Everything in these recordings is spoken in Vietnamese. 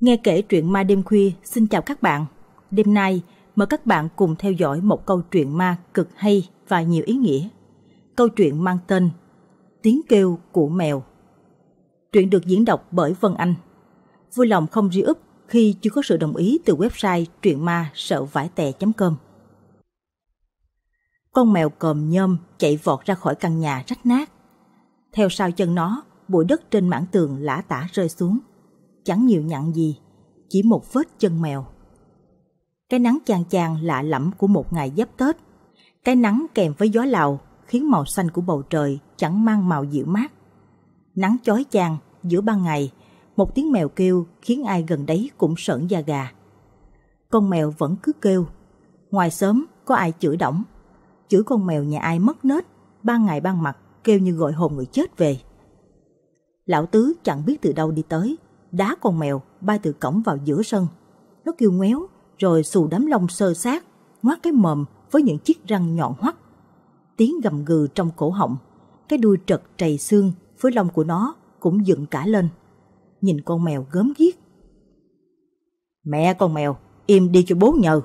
Nghe kể truyện ma đêm khuya, xin chào các bạn. Đêm nay, mời các bạn cùng theo dõi một câu chuyện ma cực hay và nhiều ý nghĩa. Câu chuyện mang tên Tiếng kêu của mèo. Truyện được diễn đọc bởi Vân Anh. Vui lòng không ri úp khi chưa có sự đồng ý từ website truyện ma sợ vải tè.com. Con mèo còm nhôm chạy vọt ra khỏi căn nhà rách nát. Theo sau chân nó, bụi đất trên mảng tường lã tả rơi xuống. Chẳng nhiều nhặn gì, chỉ một vết chân mèo. Cái nắng chang chang lạ lẫm của một ngày giáp Tết. Cái nắng kèm với gió lào khiến màu xanh của bầu trời chẳng mang màu dịu mát. Nắng chói chang giữa ban ngày một tiếng mèo kêu khiến ai gần đấy cũng sợn da gà. Con mèo vẫn cứ kêu. Ngoài sớm có ai chửi đổng. Chửi con mèo nhà ai mất nết, ban ngày ban mặt kêu như gọi hồn người chết về. Lão Tứ chẳng biết từ đâu đi tới, đá con mèo bay từ cổng vào giữa sân. Nó kêu ngoéo rồi xù đám lông sơ sát, ngoát cái mồm với những chiếc răng nhọn hoắt. Tiếng gầm gừ trong cổ họng, cái đuôi trật trầy xương với lông của nó cũng dựng cả lên nhìn con mèo gớm ghiếc. Mẹ con mèo, im đi cho bố nhờ.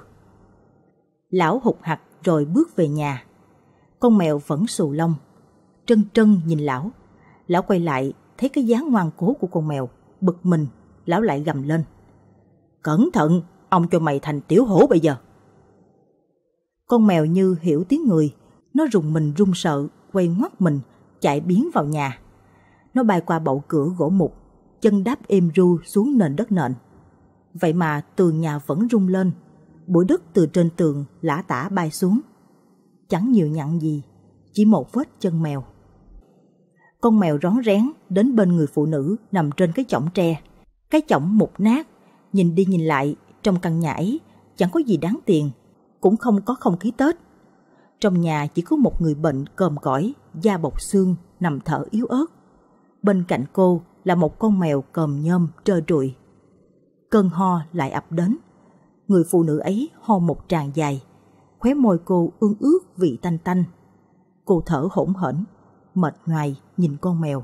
Lão hụt hặc rồi bước về nhà. Con mèo vẫn xù lông, trân trân nhìn lão. Lão quay lại, thấy cái dáng ngoan cố của con mèo, bực mình, lão lại gầm lên. Cẩn thận, ông cho mày thành tiểu hổ bây giờ. Con mèo như hiểu tiếng người, nó rùng mình run sợ, quay ngoắt mình, chạy biến vào nhà. Nó bay qua bậu cửa gỗ mục, chân đáp êm ru xuống nền đất nện. Vậy mà tường nhà vẫn rung lên, bụi đất từ trên tường lã tả bay xuống. Chẳng nhiều nhặn gì, chỉ một vết chân mèo. Con mèo rón rén đến bên người phụ nữ nằm trên cái chõng tre. Cái chõng mục nát, nhìn đi nhìn lại trong căn nhà ấy chẳng có gì đáng tiền, cũng không có không khí Tết. Trong nhà chỉ có một người bệnh còm cõi, da bọc xương, nằm thở yếu ớt. Bên cạnh cô là một con mèo cầm nhôm trơ trụi. Cơn ho lại ập đến. Người phụ nữ ấy ho một tràng dài, khóe môi cô ương ướt vị tanh tanh. Cô thở hổn hển, mệt nhoài nhìn con mèo.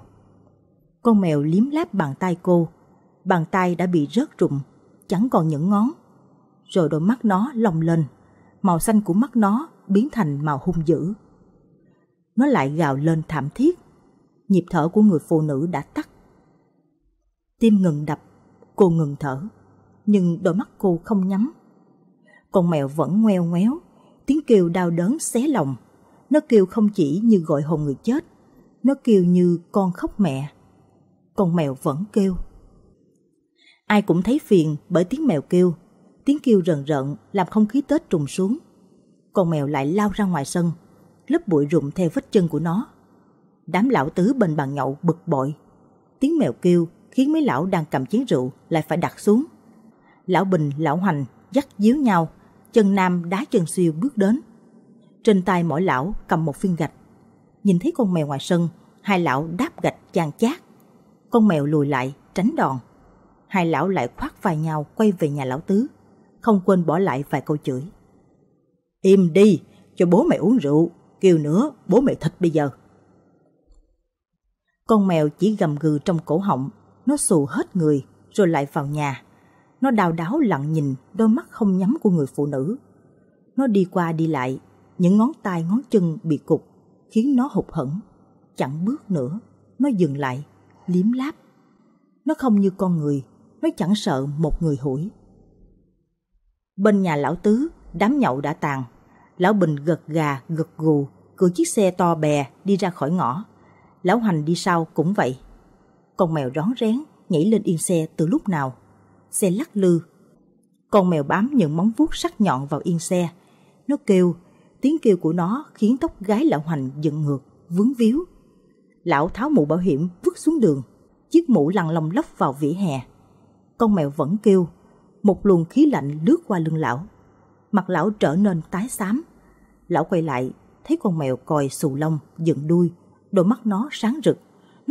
Con mèo liếm láp bàn tay cô, bàn tay đã bị rớt rụng, chẳng còn những ngón. Rồi đôi mắt nó lồng lên, màu xanh của mắt nó biến thành màu hung dữ. Nó lại gào lên thảm thiết. Nhịp thở của người phụ nữ đã tắt Tim ngừng đập, cô ngừng thở, nhưng đôi mắt cô không nhắm. Con mèo vẫn ngoeo ngoéo, tiếng kêu đau đớn xé lòng. Nó kêu không chỉ như gọi hồn người chết, nó kêu như con khóc mẹ. Con mèo vẫn kêu. Ai cũng thấy phiền bởi tiếng mèo kêu. Tiếng kêu rần rợn làm không khí Tết trùng xuống. Con mèo lại lao ra ngoài sân, lớp bụi rụng theo vết chân của nó. Đám lão tứ bên bàn nhậu bực bội. Tiếng mèo kêu khiến mấy lão đang cầm chén rượu lại phải đặt xuống. Lão Bình, lão Hoành dắt díu nhau, chân nam đá chân siêu bước đến. Trên tay mỗi lão cầm một viên gạch. Nhìn thấy con mèo ngoài sân, hai lão đáp gạch chàng chát. Con mèo lùi lại, tránh đòn. Hai lão lại khoác vai nhau quay về nhà lão tứ, không quên bỏ lại vài câu chửi. Im đi, cho bố mày uống rượu, kêu nữa bố mày thịt bây giờ. Con mèo chỉ gầm gừ trong cổ họng nó xù hết người rồi lại vào nhà. Nó đào đáo lặng nhìn đôi mắt không nhắm của người phụ nữ. Nó đi qua đi lại, những ngón tay ngón chân bị cục, khiến nó hụt hẫng. Chẳng bước nữa, nó dừng lại, liếm láp. Nó không như con người, nó chẳng sợ một người hủi. Bên nhà lão tứ, đám nhậu đã tàn. Lão Bình gật gà, gật gù, cưỡi chiếc xe to bè đi ra khỏi ngõ. Lão Hành đi sau cũng vậy. Con mèo rón rén nhảy lên yên xe từ lúc nào. Xe lắc lư. Con mèo bám những móng vuốt sắc nhọn vào yên xe. Nó kêu, tiếng kêu của nó khiến tóc gái lão hoành dựng ngược, vướng víu. Lão tháo mũ bảo hiểm vứt xuống đường, chiếc mũ lăn lòng lóc vào vỉa hè. Con mèo vẫn kêu, một luồng khí lạnh lướt qua lưng lão. Mặt lão trở nên tái xám. Lão quay lại, thấy con mèo còi xù lông, dựng đuôi, đôi mắt nó sáng rực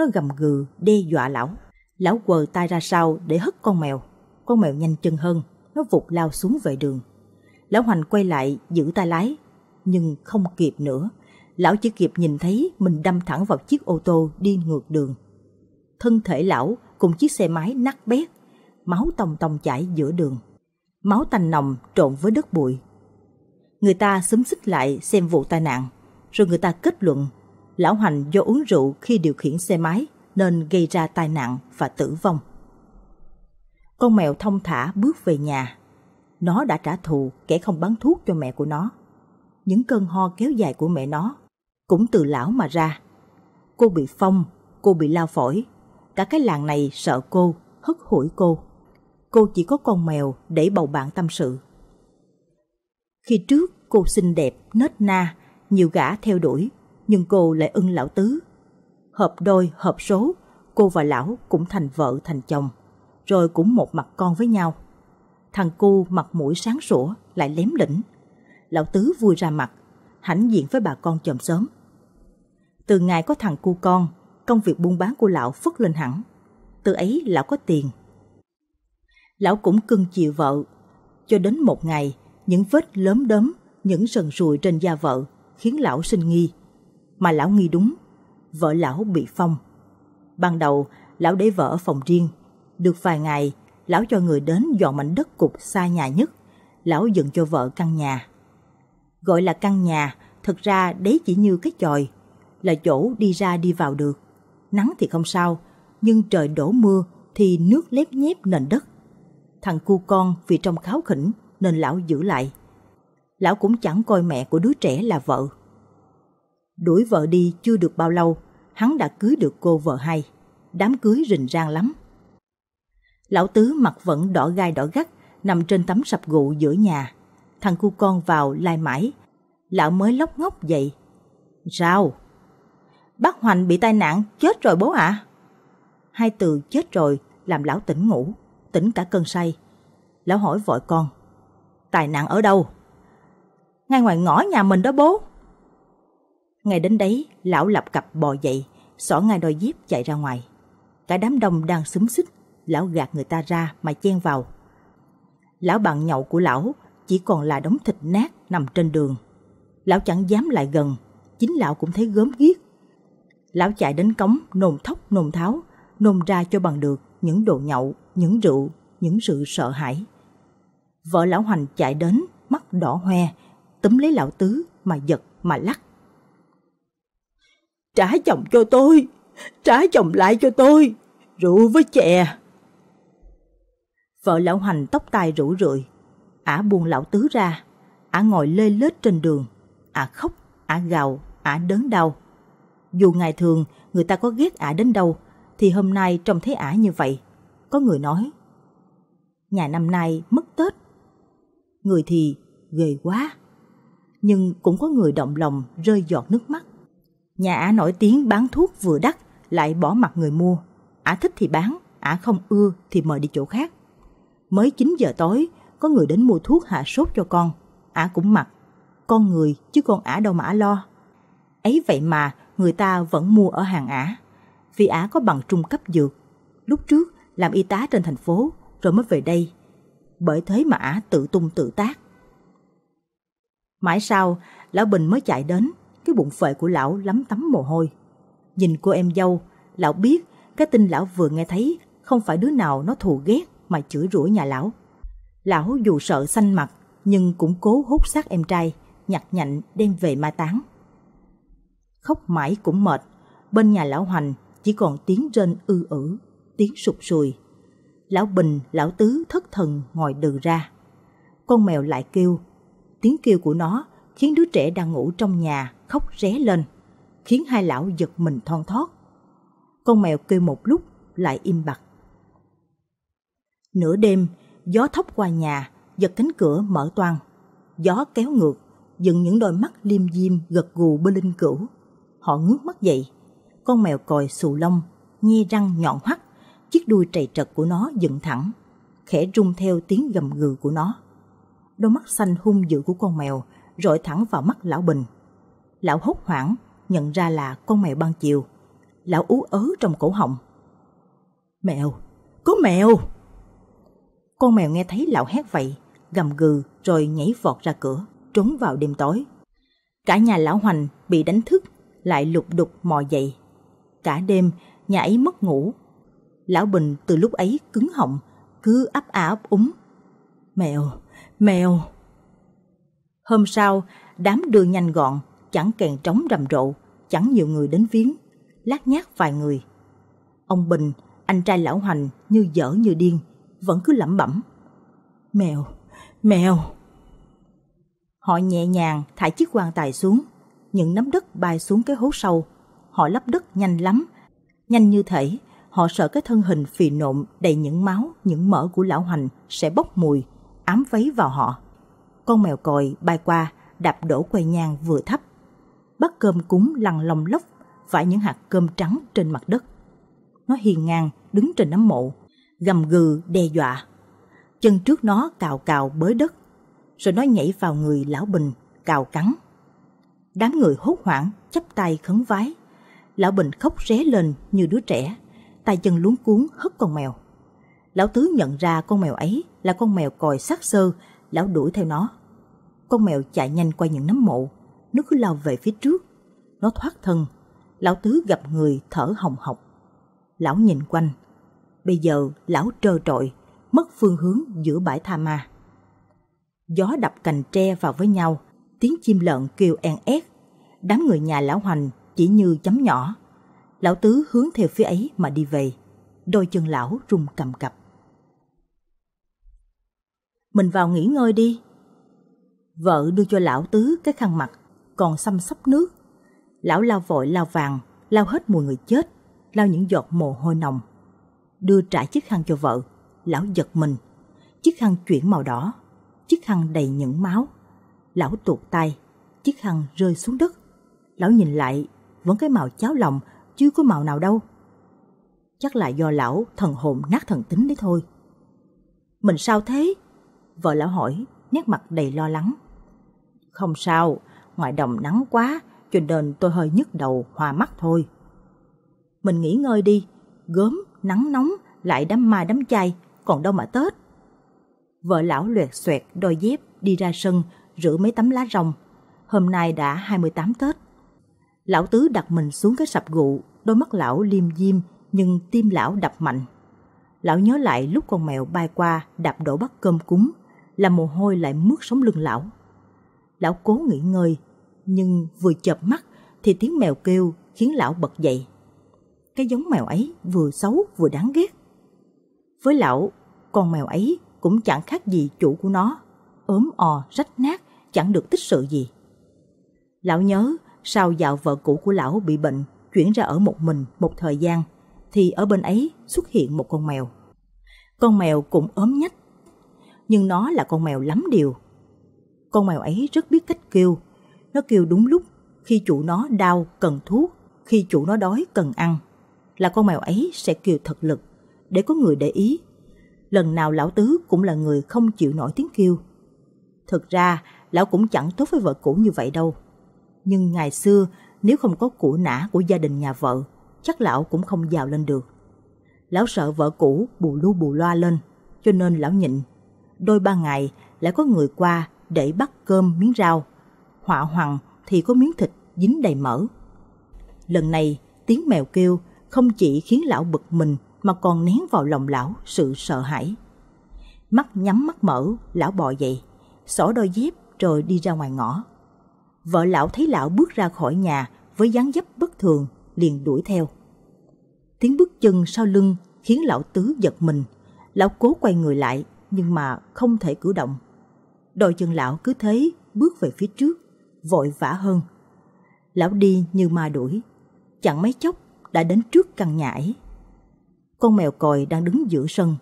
nó gầm gừ đe dọa lão. Lão quờ tay ra sau để hất con mèo. Con mèo nhanh chân hơn, nó vụt lao xuống vệ đường. Lão Hoành quay lại giữ tay lái, nhưng không kịp nữa. Lão chỉ kịp nhìn thấy mình đâm thẳng vào chiếc ô tô đi ngược đường. Thân thể lão cùng chiếc xe máy nát bét, máu tòng tòng chảy giữa đường. Máu tanh nồng trộn với đất bụi. Người ta xúm xích lại xem vụ tai nạn, rồi người ta kết luận lão Hoành do uống rượu khi điều khiển xe máy nên gây ra tai nạn và tử vong. Con mèo thông thả bước về nhà. Nó đã trả thù kẻ không bán thuốc cho mẹ của nó. Những cơn ho kéo dài của mẹ nó cũng từ lão mà ra. Cô bị phong, cô bị lao phổi. Cả cái làng này sợ cô, hất hủi cô. Cô chỉ có con mèo để bầu bạn tâm sự. Khi trước cô xinh đẹp, nết na, nhiều gã theo đuổi nhưng cô lại ưng lão tứ. Hợp đôi, hợp số, cô và lão cũng thành vợ thành chồng, rồi cũng một mặt con với nhau. Thằng cu mặt mũi sáng sủa lại lém lĩnh. Lão tứ vui ra mặt, hãnh diện với bà con chòm sớm. Từ ngày có thằng cu con, công việc buôn bán của lão phất lên hẳn. Từ ấy lão có tiền. Lão cũng cưng chiều vợ, cho đến một ngày, những vết lớn đớm, những sần sùi trên da vợ khiến lão sinh nghi mà lão nghi đúng. Vợ lão bị phong. Ban đầu, lão để vợ ở phòng riêng. Được vài ngày, lão cho người đến dọn mảnh đất cục xa nhà nhất. Lão dựng cho vợ căn nhà. Gọi là căn nhà, thật ra đấy chỉ như cái chòi. Là chỗ đi ra đi vào được. Nắng thì không sao, nhưng trời đổ mưa thì nước lép nhép nền đất. Thằng cu con vì trong kháo khỉnh nên lão giữ lại. Lão cũng chẳng coi mẹ của đứa trẻ là vợ Đuổi vợ đi chưa được bao lâu, hắn đã cưới được cô vợ hai Đám cưới rình rang lắm. Lão Tứ mặt vẫn đỏ gai đỏ gắt, nằm trên tấm sập gụ giữa nhà. Thằng cu con vào lai mãi. Lão mới lóc ngốc dậy. Sao? Bác Hoành bị tai nạn, chết rồi bố ạ. Hai từ chết rồi làm lão tỉnh ngủ, tỉnh cả cơn say. Lão hỏi vội con. Tai nạn ở đâu? Ngay ngoài ngõ nhà mình đó bố. Ngay đến đấy, lão lập cặp bò dậy, xỏ ngay đôi dép chạy ra ngoài. Cả đám đông đang xúm xích, lão gạt người ta ra mà chen vào. Lão bạn nhậu của lão chỉ còn là đống thịt nát nằm trên đường. Lão chẳng dám lại gần, chính lão cũng thấy gớm ghiếc. Lão chạy đến cống nôn thóc nôn tháo, nôn ra cho bằng được những đồ nhậu, những rượu, những sự sợ hãi. Vợ lão Hoành chạy đến, mắt đỏ hoe, túm lấy lão Tứ mà giật mà lắc trả chồng cho tôi, trả chồng lại cho tôi, rượu với chè. Vợ lão hành tóc tai rủ rượi, ả buông lão tứ ra, ả ngồi lê lết trên đường, ả khóc, ả gào, ả đớn đau. Dù ngày thường người ta có ghét ả đến đâu, thì hôm nay trông thấy ả như vậy. Có người nói, nhà năm nay mất Tết. Người thì ghê quá, nhưng cũng có người động lòng rơi giọt nước mắt. Nhà ả nổi tiếng bán thuốc vừa đắt lại bỏ mặt người mua. Ả thích thì bán, ả không ưa thì mời đi chỗ khác. Mới 9 giờ tối, có người đến mua thuốc hạ sốt cho con. Ả cũng mặc. Con người chứ con ả đâu mà ả lo. Ấy vậy mà người ta vẫn mua ở hàng ả. Vì ả có bằng trung cấp dược. Lúc trước làm y tá trên thành phố rồi mới về đây. Bởi thế mà ả tự tung tự tác. Mãi sau, Lão Bình mới chạy đến, cái bụng phệ của lão lắm tắm mồ hôi. Nhìn cô em dâu, lão biết cái tin lão vừa nghe thấy không phải đứa nào nó thù ghét mà chửi rủa nhà lão. Lão dù sợ xanh mặt nhưng cũng cố hút xác em trai, nhặt nhạnh đem về mai táng. Khóc mãi cũng mệt, bên nhà lão Hoành chỉ còn tiếng rên ư ử, tiếng sụp sùi. Lão Bình, lão Tứ thất thần ngồi đừ ra. Con mèo lại kêu, tiếng kêu của nó khiến đứa trẻ đang ngủ trong nhà khóc ré lên, khiến hai lão giật mình thon thót. Con mèo kêu một lúc lại im bặt. Nửa đêm, gió thốc qua nhà, giật cánh cửa mở toang. Gió kéo ngược, dựng những đôi mắt liêm diêm gật gù bên linh cửu. Họ ngước mắt dậy, con mèo còi xù lông, nhe răng nhọn hoắt, chiếc đuôi trầy trật của nó dựng thẳng, khẽ rung theo tiếng gầm gừ của nó. Đôi mắt xanh hung dữ của con mèo rọi thẳng vào mắt lão Bình. Lão hốt hoảng, nhận ra là con mèo ban chiều. Lão ú ớ trong cổ họng. Mèo! Có mèo! Con mèo nghe thấy lão hét vậy, gầm gừ rồi nhảy vọt ra cửa, trốn vào đêm tối. Cả nhà lão Hoành bị đánh thức, lại lục đục mò dậy. Cả đêm, nhà ấy mất ngủ. Lão Bình từ lúc ấy cứng họng, cứ ấp ả ấp úng. Mèo! Mèo! Hôm sau, đám đưa nhanh gọn, chẳng kèn trống rầm rộ, chẳng nhiều người đến viếng, lát nhát vài người. Ông Bình, anh trai lão Hoành như dở như điên, vẫn cứ lẩm bẩm. Mèo, mèo. Họ nhẹ nhàng thả chiếc quan tài xuống, những nắm đất bay xuống cái hố sâu. Họ lấp đất nhanh lắm, nhanh như thể họ sợ cái thân hình phì nộm đầy những máu, những mỡ của lão Hoành sẽ bốc mùi, ám vấy vào họ con mèo còi bay qua đạp đổ que nhang vừa thấp. Bát cơm cúng lăn lòng lốc vải những hạt cơm trắng trên mặt đất. Nó hiền ngang đứng trên nấm mộ, gầm gừ đe dọa. Chân trước nó cào cào bới đất, rồi nó nhảy vào người lão Bình cào cắn. Đám người hốt hoảng chắp tay khấn vái. Lão Bình khóc ré lên như đứa trẻ, tay chân luống cuốn hất con mèo. Lão Tứ nhận ra con mèo ấy là con mèo còi sắc sơ lão đuổi theo nó. Con mèo chạy nhanh qua những nấm mộ, nó cứ lao về phía trước. Nó thoát thân, lão tứ gặp người thở hồng hộc. Lão nhìn quanh, bây giờ lão trơ trọi, mất phương hướng giữa bãi tha ma. Gió đập cành tre vào với nhau, tiếng chim lợn kêu en ét. Đám người nhà lão hoành chỉ như chấm nhỏ. Lão tứ hướng theo phía ấy mà đi về, đôi chân lão run cầm cập mình vào nghỉ ngơi đi. Vợ đưa cho lão tứ cái khăn mặt, còn xăm sắp nước. Lão lao vội lao vàng, lao hết mùi người chết, lao những giọt mồ hôi nồng. Đưa trả chiếc khăn cho vợ, lão giật mình. Chiếc khăn chuyển màu đỏ, chiếc khăn đầy những máu. Lão tuột tay, chiếc khăn rơi xuống đất. Lão nhìn lại, vẫn cái màu cháo lòng, chứ có màu nào đâu. Chắc là do lão thần hồn nát thần tính đấy thôi. Mình sao thế? Vợ lão hỏi, nét mặt đầy lo lắng. Không sao, ngoài đồng nắng quá, cho nên tôi hơi nhức đầu, hòa mắt thôi. Mình nghỉ ngơi đi, gớm, nắng nóng, lại đám ma đám chay, còn đâu mà Tết. Vợ lão loẹt xoẹt đôi dép đi ra sân, rửa mấy tấm lá rong. Hôm nay đã 28 Tết. Lão Tứ đặt mình xuống cái sập gụ, đôi mắt lão liêm diêm nhưng tim lão đập mạnh. Lão nhớ lại lúc con mèo bay qua đạp đổ bát cơm cúng là mồ hôi lại mướt sống lưng lão. Lão cố nghỉ ngơi, nhưng vừa chợp mắt thì tiếng mèo kêu khiến lão bật dậy. Cái giống mèo ấy vừa xấu vừa đáng ghét. Với lão, con mèo ấy cũng chẳng khác gì chủ của nó, ốm o, rách nát, chẳng được tích sự gì. Lão nhớ sau dạo vợ cũ của lão bị bệnh chuyển ra ở một mình một thời gian thì ở bên ấy xuất hiện một con mèo. Con mèo cũng ốm nhách nhưng nó là con mèo lắm điều. Con mèo ấy rất biết cách kêu. Nó kêu đúng lúc, khi chủ nó đau cần thuốc, khi chủ nó đói cần ăn. Là con mèo ấy sẽ kêu thật lực, để có người để ý. Lần nào lão tứ cũng là người không chịu nổi tiếng kêu. Thực ra, lão cũng chẳng tốt với vợ cũ như vậy đâu. Nhưng ngày xưa, nếu không có củ nã của gia đình nhà vợ, chắc lão cũng không giàu lên được. Lão sợ vợ cũ bù lu bù loa lên, cho nên lão nhịn đôi ba ngày lại có người qua để bắt cơm miếng rau. Họa hoàng thì có miếng thịt dính đầy mỡ. Lần này, tiếng mèo kêu không chỉ khiến lão bực mình mà còn nén vào lòng lão sự sợ hãi. Mắt nhắm mắt mở, lão bò dậy, xỏ đôi dép rồi đi ra ngoài ngõ. Vợ lão thấy lão bước ra khỏi nhà với dáng dấp bất thường, liền đuổi theo. Tiếng bước chân sau lưng khiến lão tứ giật mình, lão cố quay người lại nhưng mà không thể cử động. đôi chân lão cứ thế bước về phía trước, vội vã hơn. Lão đi như ma đuổi, chẳng mấy chốc đã đến trước căn nhà ấy. Con mèo còi đang đứng giữa sân,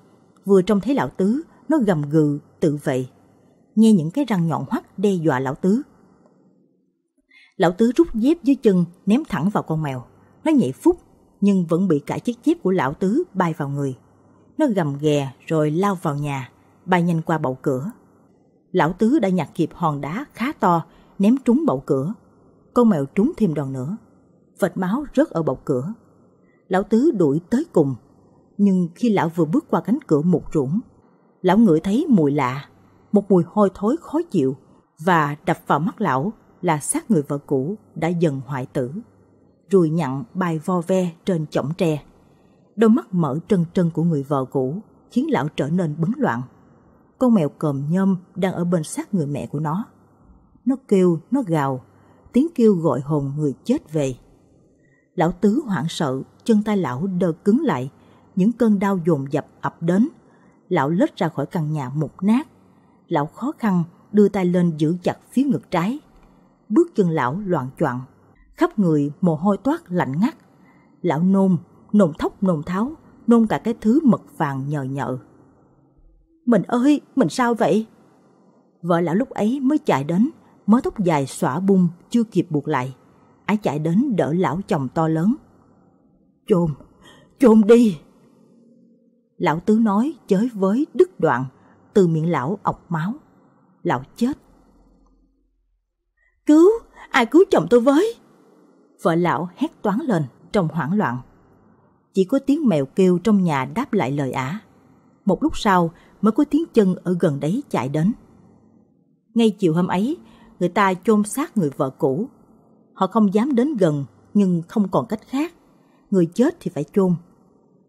vừa trông thấy lão tứ, nó gầm gừ, tự vệ. Nghe những cái răng nhọn hoắt đe dọa lão tứ. Lão tứ rút dép dưới chân, ném thẳng vào con mèo. Nó nhảy phúc, nhưng vẫn bị cả chiếc dép của lão tứ bay vào người. Nó gầm ghè rồi lao vào nhà bay nhanh qua bậu cửa. Lão Tứ đã nhặt kịp hòn đá khá to, ném trúng bậu cửa. Con mèo trúng thêm đòn nữa. Vệt máu rớt ở bậu cửa. Lão Tứ đuổi tới cùng. Nhưng khi lão vừa bước qua cánh cửa một rũng, lão ngửi thấy mùi lạ, một mùi hôi thối khó chịu và đập vào mắt lão là xác người vợ cũ đã dần hoại tử. Rùi nhặn bài vo ve trên chõng tre. Đôi mắt mở trân trân của người vợ cũ khiến lão trở nên bấn loạn con mèo còm nhâm đang ở bên sát người mẹ của nó. Nó kêu, nó gào, tiếng kêu gọi hồn người chết về. Lão tứ hoảng sợ, chân tay lão đơ cứng lại, những cơn đau dồn dập ập đến. Lão lết ra khỏi căn nhà mục nát. Lão khó khăn đưa tay lên giữ chặt phía ngực trái. Bước chân lão loạn choạng, khắp người mồ hôi toát lạnh ngắt. Lão nôn, nôn thóc nôn tháo, nôn cả cái thứ mật vàng nhờ nhợ. Mình ơi, mình sao vậy? Vợ lão lúc ấy mới chạy đến, mớ tóc dài xõa bung, chưa kịp buộc lại. á chạy đến đỡ lão chồng to lớn. Chôn, chôn đi! Lão tứ nói chới với đứt đoạn, từ miệng lão ọc máu. Lão chết. Cứu, ai cứu chồng tôi với? Vợ lão hét toán lên trong hoảng loạn. Chỉ có tiếng mèo kêu trong nhà đáp lại lời ả. Một lúc sau, mới có tiếng chân ở gần đấy chạy đến. Ngay chiều hôm ấy, người ta chôn xác người vợ cũ. Họ không dám đến gần nhưng không còn cách khác. Người chết thì phải chôn.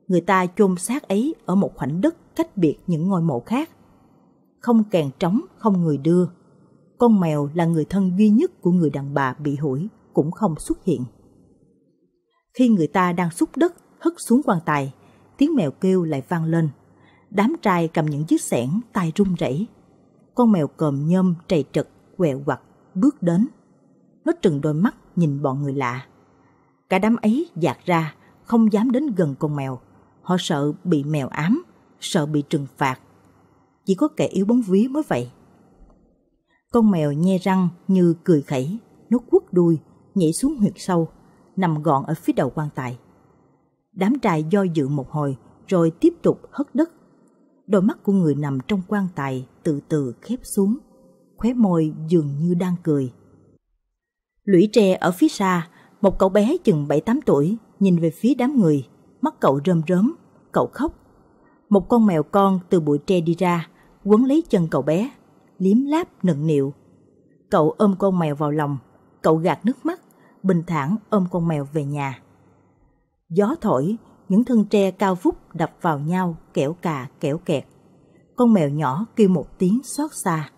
Người ta chôn xác ấy ở một khoảnh đất cách biệt những ngôi mộ khác. Không kèn trống, không người đưa. Con mèo là người thân duy nhất của người đàn bà bị hủi cũng không xuất hiện. Khi người ta đang xúc đất hất xuống quan tài, tiếng mèo kêu lại vang lên đám trai cầm những chiếc xẻng tay run rẩy. Con mèo còm nhôm trầy trật, quẹo quặt, bước đến. Nó trừng đôi mắt nhìn bọn người lạ. Cả đám ấy dạt ra, không dám đến gần con mèo. Họ sợ bị mèo ám, sợ bị trừng phạt. Chỉ có kẻ yếu bóng ví mới vậy. Con mèo nhe răng như cười khẩy, nó quất đuôi, nhảy xuống huyệt sâu, nằm gọn ở phía đầu quan tài. Đám trai do dự một hồi rồi tiếp tục hất đất đôi mắt của người nằm trong quan tài từ từ khép xuống, khóe môi dường như đang cười. Lũy tre ở phía xa, một cậu bé chừng 7-8 tuổi nhìn về phía đám người, mắt cậu rơm rớm, cậu khóc. Một con mèo con từ bụi tre đi ra, quấn lấy chân cậu bé, liếm láp nựng niệu. Cậu ôm con mèo vào lòng, cậu gạt nước mắt, bình thản ôm con mèo về nhà. Gió thổi những thân tre cao vút đập vào nhau kẻo cà kẻo kẹt. Con mèo nhỏ kêu một tiếng xót xa.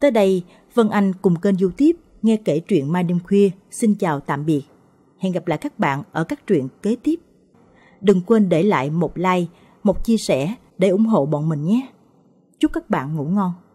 Tới đây, Vân Anh cùng kênh youtube nghe kể chuyện Mai Đêm Khuya. Xin chào tạm biệt. Hẹn gặp lại các bạn ở các truyện kế tiếp. Đừng quên để lại một like, một chia sẻ để ủng hộ bọn mình nhé. Chúc các bạn ngủ ngon.